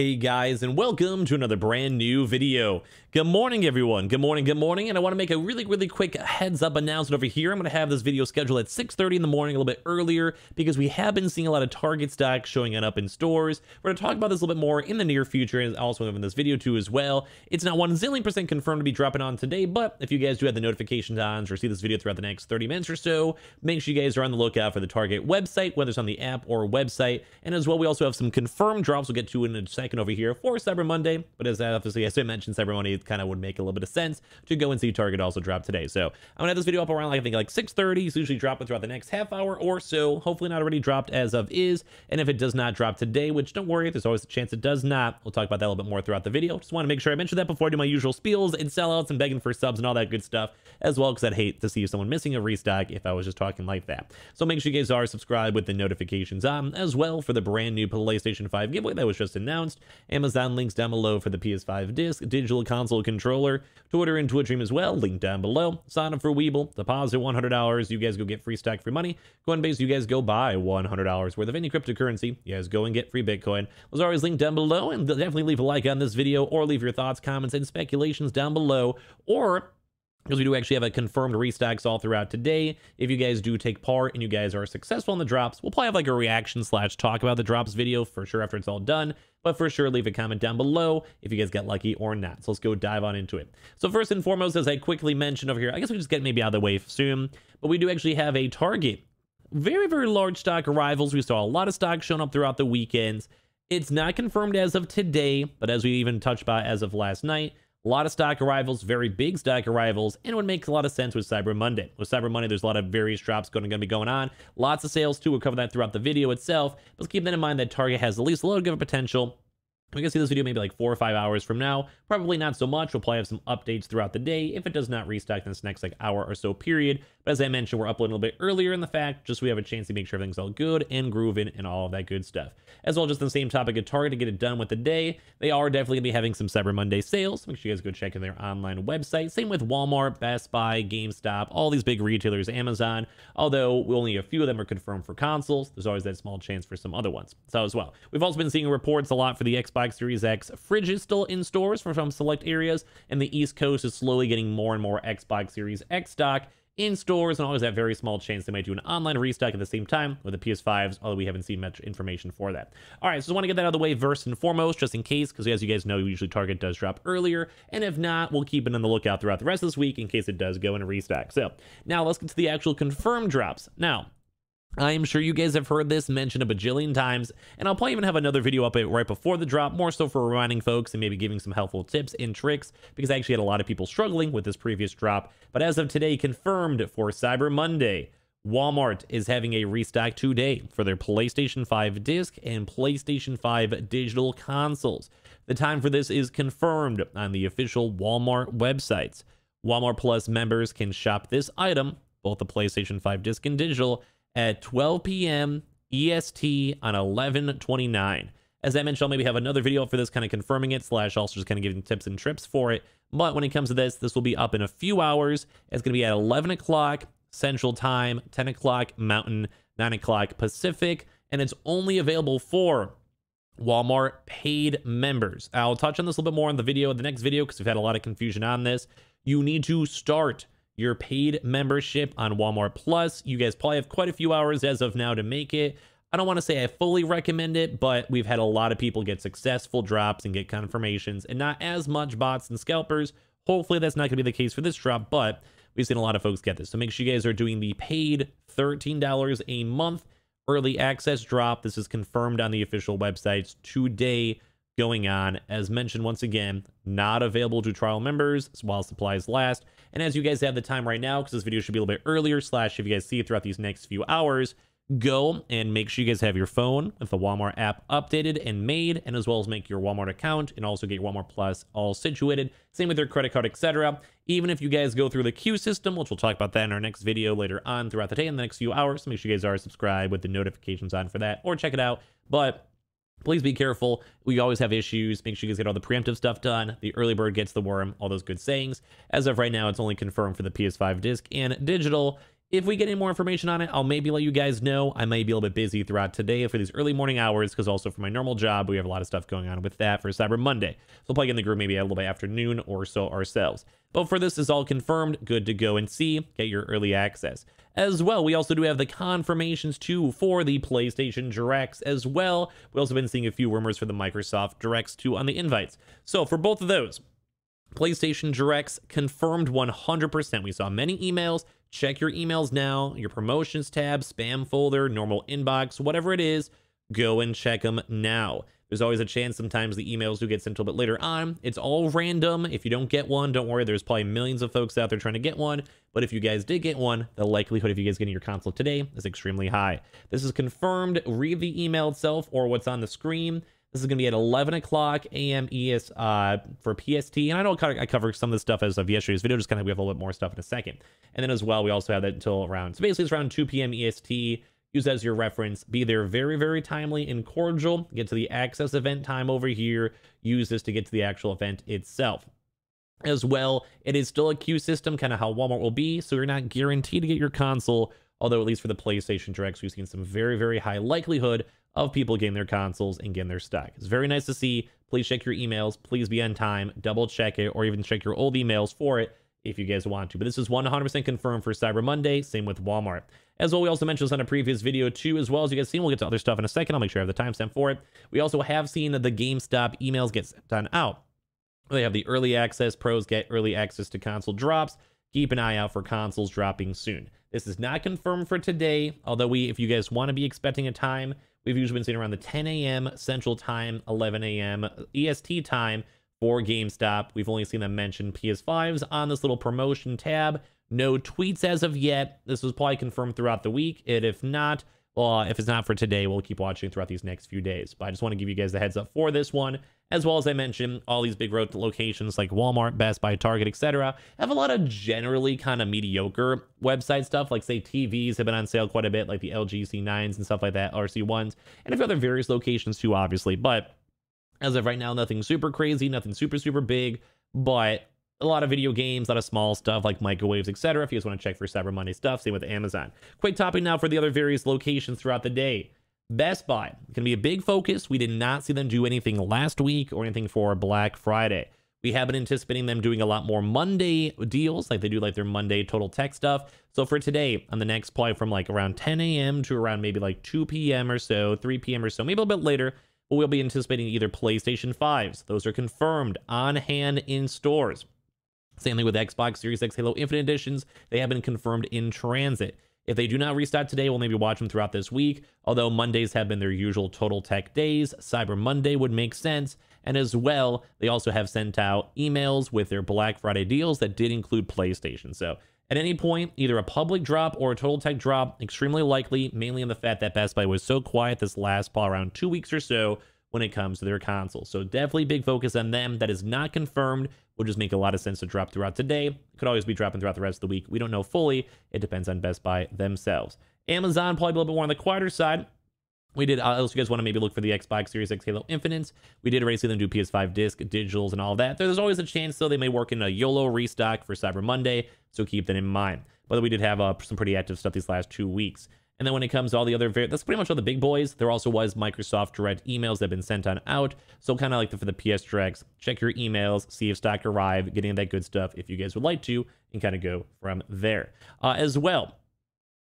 Hey guys, and welcome to another brand new video. Good morning, everyone. Good morning, good morning. And I want to make a really, really quick heads up announcement over here. I'm going to have this video scheduled at 6.30 in the morning, a little bit earlier, because we have been seeing a lot of Target stock showing up in stores. We're going to talk about this a little bit more in the near future, and also in this video too as well. It's not one zillion percent confirmed to be dropping on today, but if you guys do have the notifications on or see this video throughout the next 30 minutes or so, make sure you guys are on the lookout for the Target website, whether it's on the app or website. And as well, we also have some confirmed drops we'll get to in a second over here for Cyber Monday. But as obviously, as I mentioned, Cyber Monday kind of would make a little bit of sense to go and see Target also drop today. So I'm gonna have this video up around like I think like 6:30. It's usually dropping throughout the next half hour or so. Hopefully not already dropped as of is. And if it does not drop today, which don't worry, there's always a chance it does not. We'll talk about that a little bit more throughout the video. Just want to make sure I mention that before I do my usual spiels and sellouts and begging for subs and all that good stuff as well, because I'd hate to see someone missing a restock if I was just talking like that. So make sure you guys are subscribed with the notifications on as well for the brand new PlayStation 5 giveaway that was just announced announced. Amazon links down below for the PS5 disc, digital console controller, Twitter and Twitch stream as well, link down below. Sign up for Weeble, deposit $100, you guys go get free stack free money. Coinbase, you guys go buy $100 worth of any cryptocurrency. You guys go and get free Bitcoin. always, link down below, and definitely leave a like on this video or leave your thoughts, comments, and speculations down below. Or because we do actually have a confirmed restocks all throughout today. If you guys do take part and you guys are successful in the drops, we'll probably have like a reaction slash talk about the drops video for sure after it's all done. But for sure, leave a comment down below if you guys got lucky or not. So let's go dive on into it. So first and foremost, as I quickly mentioned over here, I guess we just get maybe out of the way soon, but we do actually have a target. Very, very large stock arrivals. We saw a lot of stock showing up throughout the weekends. It's not confirmed as of today, but as we even touched by as of last night, a lot of stock arrivals, very big stock arrivals, and it would make a lot of sense with Cyber Monday. With Cyber Monday, there's a lot of various drops going to be going on. Lots of sales too. We'll cover that throughout the video itself. But keep that in mind that Target has at least a little bit of potential. We can see this video maybe like four or five hours from now. Probably not so much. We'll probably have some updates throughout the day if it does not restock in this next like hour or so period. But as I mentioned, we're uploading a little bit earlier in the fact, just so we have a chance to make sure everything's all good and grooving and all of that good stuff. As well, just the same topic of Target to get it done with the day. They are definitely going to be having some Cyber Monday sales. Make sure you guys go check in their online website. Same with Walmart, Best Buy, GameStop, all these big retailers, Amazon. Although only a few of them are confirmed for consoles, there's always that small chance for some other ones. So as well, we've also been seeing reports a lot for the Xbox Series X fridges still in stores for some select areas, and the East Coast is slowly getting more and more Xbox Series X stock in stores and always that very small chance They might do an online restock at the same time with the PS5s, although we haven't seen much information for that. All right, so I want to get that out of the way first and foremost, just in case, because as you guys know, usually Target does drop earlier. And if not, we'll keep it on the lookout throughout the rest of this week in case it does go in a restock. So now let's get to the actual confirmed drops. Now, I'm sure you guys have heard this mentioned a bajillion times, and I'll probably even have another video up right before the drop, more so for reminding folks and maybe giving some helpful tips and tricks, because I actually had a lot of people struggling with this previous drop. But as of today, confirmed for Cyber Monday, Walmart is having a restock today for their PlayStation 5 disc and PlayStation 5 digital consoles. The time for this is confirmed on the official Walmart websites. Walmart Plus members can shop this item, both the PlayStation 5 disc and digital, at 12 p.m. EST on 1129. As I mentioned, I'll maybe have another video for this kind of confirming it, slash also just kind of giving tips and trips for it. But when it comes to this, this will be up in a few hours. It's going to be at 11 o'clock Central Time, 10 o'clock Mountain, 9 o'clock Pacific, and it's only available for Walmart paid members. I'll touch on this a little bit more in the video, the next video, because we've had a lot of confusion on this. You need to start your paid membership on Walmart Plus. You guys probably have quite a few hours as of now to make it. I don't want to say I fully recommend it, but we've had a lot of people get successful drops and get confirmations and not as much bots and scalpers. Hopefully that's not going to be the case for this drop, but we've seen a lot of folks get this. So make sure you guys are doing the paid $13 a month early access drop. This is confirmed on the official websites today going on. As mentioned, once again, not available to trial members while supplies last. And as you guys have the time right now, because this video should be a little bit earlier, slash if you guys see it throughout these next few hours, go and make sure you guys have your phone with the Walmart app updated and made, and as well as make your Walmart account and also get your Walmart Plus all situated. Same with your credit card, etc. Even if you guys go through the queue system, which we'll talk about that in our next video later on throughout the day in the next few hours, make sure you guys are subscribed with the notifications on for that or check it out. But please be careful. We always have issues. Make sure you guys get all the preemptive stuff done. The early bird gets the worm, all those good sayings. As of right now, it's only confirmed for the PS5 disc and digital. If we get any more information on it, I'll maybe let you guys know. I may be a little bit busy throughout today for these early morning hours because also for my normal job, we have a lot of stuff going on with that for Cyber Monday. So we'll plug in the group maybe a little bit afternoon or so ourselves. But for this is all confirmed, good to go and see, get your early access. As well, we also do have the confirmations too for the PlayStation Directs as well. We have also been seeing a few rumors for the Microsoft Directs too on the invites. So for both of those, PlayStation Directs confirmed 100%. We saw many emails. Check your emails now, your promotions tab, spam folder, normal inbox, whatever it is, go and check them now. There's always a chance sometimes the emails do get sent a little bit later on. It's all random. If you don't get one, don't worry. There's probably millions of folks out there trying to get one. But if you guys did get one, the likelihood of you guys getting your console today is extremely high. This is confirmed. Read the email itself or what's on the screen. This is going to be at 11 o'clock a.m. ES uh, for PST. And I know I cover some of this stuff as of yesterday's video, just kind of we have a little bit more stuff in a second. And then as well, we also have that until around, so basically it's around 2 p.m. EST use as your reference. Be there very, very timely and cordial. Get to the access event time over here. Use this to get to the actual event itself. As well, it is still a queue system, kind of how Walmart will be, so you're not guaranteed to get your console, although at least for the PlayStation Directs, we've seen some very, very high likelihood of people getting their consoles and getting their stock. It's very nice to see. Please check your emails. Please be on time. Double check it or even check your old emails for it if you guys want to. But this is 100% confirmed for Cyber Monday. Same with Walmart as well. We also mentioned this on a previous video too, as well as you guys seen. We'll get to other stuff in a second. I'll make sure I have the timestamp for it. We also have seen the GameStop emails get sent out. They have the early access. Pros get early access to console drops. Keep an eye out for consoles dropping soon. This is not confirmed for today, although we, if you guys want to be expecting a time, we've usually been seeing around the 10 a.m. Central Time, 11 a.m. EST time for GameStop. We've only seen them mention PS5s on this little promotion tab. No tweets as of yet. This was probably confirmed throughout the week. And if not, well, if it's not for today, we'll keep watching throughout these next few days. But I just want to give you guys the heads up for this one. As well as I mentioned, all these big road locations like Walmart, Best Buy, Target, etc. have a lot of generally kind of mediocre website stuff. Like, say, TVs have been on sale quite a bit, like the LG C9s and stuff like that, RC1s, and a few other various locations too, obviously. But as of right now, nothing super crazy, nothing super, super big. But a lot of video games, a lot of small stuff like microwaves, etc. If you guys want to check for Cyber Monday stuff, same with Amazon. Quick topic now for the other various locations throughout the day. Best Buy going to be a big focus. We did not see them do anything last week or anything for Black Friday. We have been anticipating them doing a lot more Monday deals, like they do like their Monday total tech stuff. So for today, on the next play from like around 10 a.m. to around maybe like 2 p.m. or so, 3 p.m. or so, maybe a little bit later, but we'll be anticipating either PlayStation 5s. Those are confirmed on hand in stores. Same thing with Xbox Series X Halo Infinite Editions. They have been confirmed in transit. If they do not restock today, we'll maybe watch them throughout this week. Although Mondays have been their usual total tech days, Cyber Monday would make sense. And as well, they also have sent out emails with their Black Friday deals that did include PlayStation. So at any point, either a public drop or a total tech drop, extremely likely, mainly in the fact that Best Buy was so quiet this last probably around two weeks or so when it comes to their console. So definitely big focus on them. That is not confirmed. Would just make a lot of sense to drop throughout today. Could always be dropping throughout the rest of the week. We don't know fully. It depends on Best Buy themselves. Amazon probably a little bit more on the quieter side. We did uh, else you guys want to maybe look for the Xbox Series X Halo Infinite. We did already see them do PS5 disc, digitals, and all that. There's always a chance though they may work in a YOLO restock for Cyber Monday, so keep that in mind. But we did have uh, some pretty active stuff these last two weeks. And then when it comes to all the other, that's pretty much all the big boys. There also was Microsoft Direct emails that have been sent on out. So kind of like the, for the PS Directs, check your emails, see if stock arrive, getting that good stuff if you guys would like to, and kind of go from there. Uh, as well,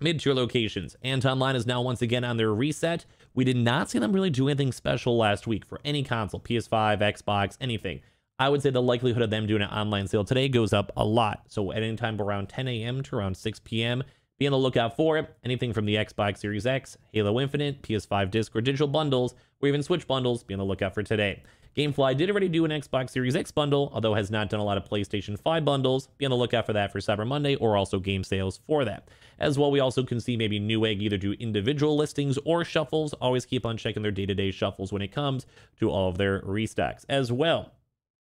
mid-tier locations. Anton Line is now once again on their reset. We did not see them really do anything special last week for any console, PS5, Xbox, anything. I would say the likelihood of them doing an online sale today goes up a lot. So at any time around 10 a.m. to around 6 p.m., be on the lookout for it. Anything from the Xbox Series X, Halo Infinite, PS5 disc, or digital bundles, or even Switch bundles, be on the lookout for today. Gamefly did already do an Xbox Series X bundle, although has not done a lot of PlayStation 5 bundles. Be on the lookout for that for Cyber Monday or also game sales for that. As well, we also can see maybe Newegg either do individual listings or shuffles. Always keep on checking their day-to-day -day shuffles when it comes to all of their restocks as well.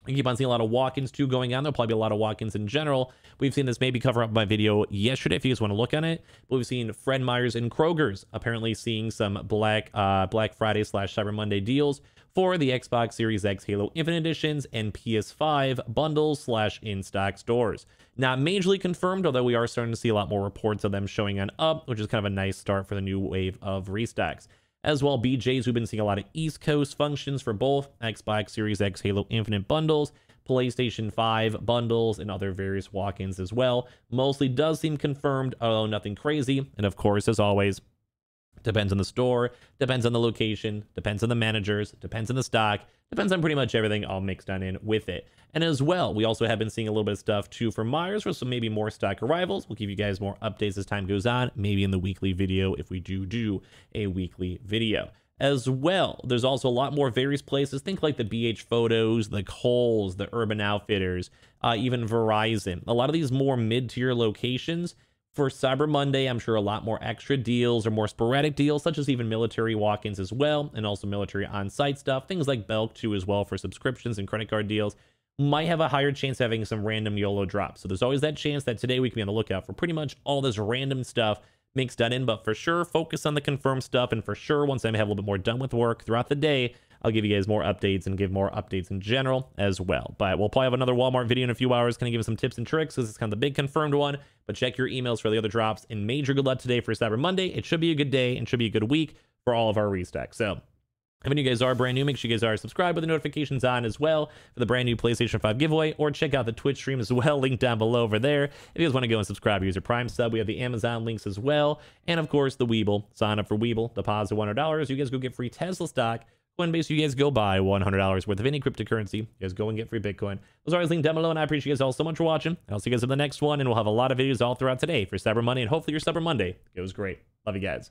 We keep on seeing a lot of walk-ins too going on. There'll probably be a lot of walk-ins in general. We've seen this maybe cover up my video yesterday if you guys want to look at it. But we've seen Fred Meyers and Kroger's apparently seeing some Black uh, Black Friday slash Cyber Monday deals for the Xbox Series X Halo Infinite Editions and PS5 bundles slash in-stock stores. Not majorly confirmed, although we are starting to see a lot more reports of them showing on up, which is kind of a nice start for the new wave of restocks. As well, BJs, we've been seeing a lot of East Coast functions for both Xbox Series X Halo Infinite bundles, PlayStation 5 bundles, and other various walk-ins as well. Mostly does seem confirmed, although nothing crazy. And of course, as always, Depends on the store, depends on the location, depends on the managers, depends on the stock, depends on pretty much everything all mixed on in with it. And as well, we also have been seeing a little bit of stuff too from Myers for some maybe more stock arrivals. We'll give you guys more updates as time goes on, maybe in the weekly video if we do do a weekly video as well. There's also a lot more various places. Think like the BH Photos, the Coles, the Urban Outfitters, uh, even Verizon. A lot of these more mid-tier locations for Cyber Monday, I'm sure a lot more extra deals or more sporadic deals, such as even military walk ins as well, and also military on site stuff. Things like Belk, too, as well, for subscriptions and credit card deals. Might have a higher chance having some random YOLO drops. So there's always that chance that today we can be on the lookout for pretty much all this random stuff mixed done in. But for sure, focus on the confirmed stuff. And for sure, once I have a little bit more done with work throughout the day, I'll give you guys more updates and give more updates in general as well. But we'll probably have another Walmart video in a few hours, kind of give some tips and tricks because it's kind of the big confirmed one. But check your emails for the other drops and major good luck today for Cyber Monday. It should be a good day and should be a good week for all of our restacks. So if any of you guys are brand new, make sure you guys are subscribed with the notifications on as well for the brand new PlayStation 5 giveaway, or check out the Twitch stream as well, linked down below over there. If you guys want to go and subscribe, use your Prime sub. We have the Amazon links as well, and of course the Weeble. Sign up for Weeble, deposit $100. You guys go get free Tesla stock Coinbase, you guys go buy $100 worth of any cryptocurrency. You guys go and get free Bitcoin. Those are always linked down below, and I appreciate you guys all so much for watching. I'll see you guys in the next one, and we'll have a lot of videos all throughout today for Cyber Monday, and hopefully your Cyber Monday goes great. Love you guys.